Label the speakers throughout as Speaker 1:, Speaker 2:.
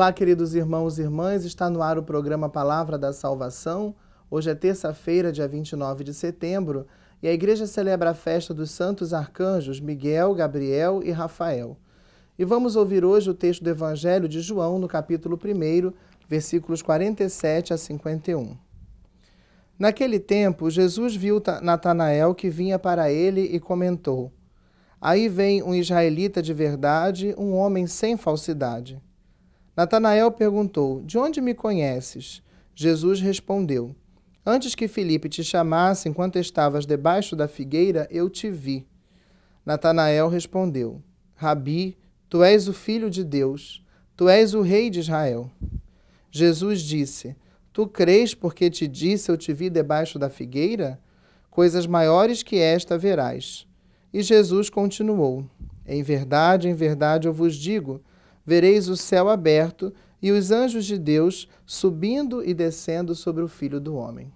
Speaker 1: Olá, queridos irmãos e irmãs, está no ar o programa Palavra da Salvação. Hoje é terça-feira, dia 29 de setembro, e a igreja celebra a festa dos santos arcanjos Miguel, Gabriel e Rafael. E vamos ouvir hoje o texto do Evangelho de João, no capítulo 1, versículos 47 a 51. Naquele tempo, Jesus viu Natanael que vinha para ele e comentou: Aí vem um israelita de verdade, um homem sem falsidade. Natanael perguntou: De onde me conheces? Jesus respondeu: Antes que Felipe te chamasse, enquanto estavas debaixo da figueira, eu te vi. Natanael respondeu: Rabi, tu és o filho de Deus, tu és o rei de Israel. Jesus disse: Tu crês porque te disse eu te vi debaixo da figueira? Coisas maiores que esta verás. E Jesus continuou: Em verdade, em verdade eu vos digo vereis o céu aberto e os anjos de Deus subindo e descendo sobre o Filho do Homem.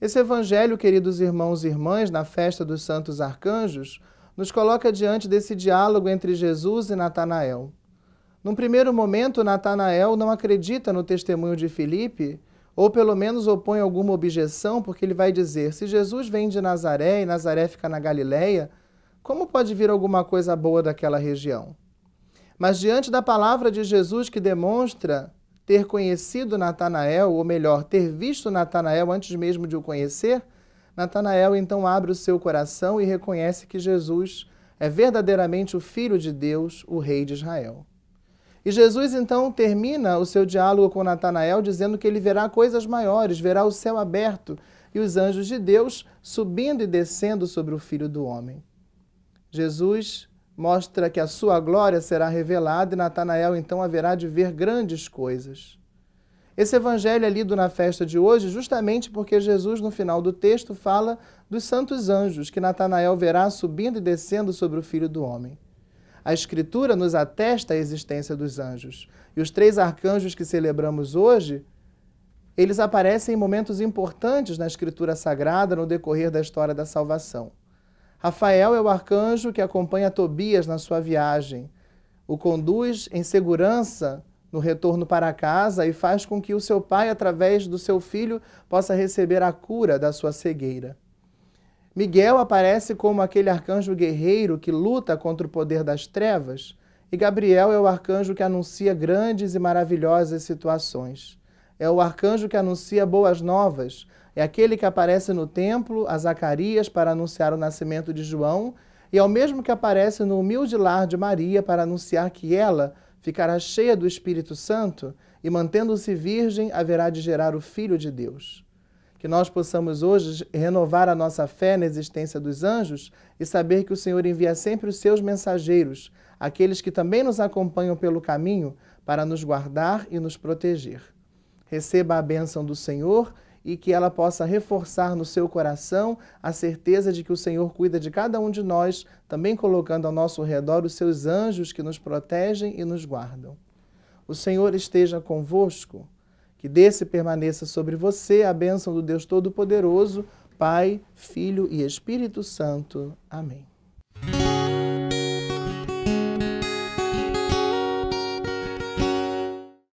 Speaker 1: Esse evangelho, queridos irmãos e irmãs, na festa dos santos arcanjos, nos coloca diante desse diálogo entre Jesus e Natanael. Num primeiro momento, Natanael não acredita no testemunho de Filipe, ou pelo menos opõe alguma objeção, porque ele vai dizer: se Jesus vem de Nazaré e Nazaré fica na Galileia, como pode vir alguma coisa boa daquela região? Mas diante da palavra de Jesus que demonstra ter conhecido Natanael, ou melhor, ter visto Natanael antes mesmo de o conhecer, Natanael então abre o seu coração e reconhece que Jesus é verdadeiramente o Filho de Deus, o Rei de Israel. E Jesus então termina o seu diálogo com Natanael dizendo que ele verá coisas maiores, verá o céu aberto e os anjos de Deus subindo e descendo sobre o Filho do Homem. Jesus mostra que a sua glória será revelada e Natanael então haverá de ver grandes coisas. Esse evangelho é lido na festa de hoje justamente porque Jesus, no final do texto, fala dos santos anjos que Natanael verá subindo e descendo sobre o filho do homem. A Escritura nos atesta a existência dos anjos. E os três arcanjos que celebramos hoje, eles aparecem em momentos importantes na Escritura Sagrada no decorrer da história da salvação. Rafael é o arcanjo que acompanha Tobias na sua viagem, o conduz em segurança no retorno para casa e faz com que o seu pai, através do seu filho, possa receber a cura da sua cegueira. Miguel aparece como aquele arcanjo guerreiro que luta contra o poder das trevas, e Gabriel é o arcanjo que anuncia grandes e maravilhosas situações é o arcanjo que anuncia boas novas, é aquele que aparece no templo a Zacarias para anunciar o nascimento de João, e é o mesmo que aparece no humilde lar de Maria para anunciar que ela ficará cheia do Espírito Santo e, mantendo-se virgem, haverá de gerar o Filho de Deus. Que nós possamos hoje renovar a nossa fé na existência dos anjos e saber que o Senhor envia sempre os seus mensageiros, aqueles que também nos acompanham pelo caminho, para nos guardar e nos proteger receba a bênção do Senhor e que ela possa reforçar no seu coração a certeza de que o Senhor cuida de cada um de nós, também colocando ao nosso redor os seus anjos que nos protegem e nos guardam. O Senhor esteja convosco, que desce permaneça sobre você a bênção do Deus Todo-Poderoso, Pai, Filho e Espírito Santo. Amém.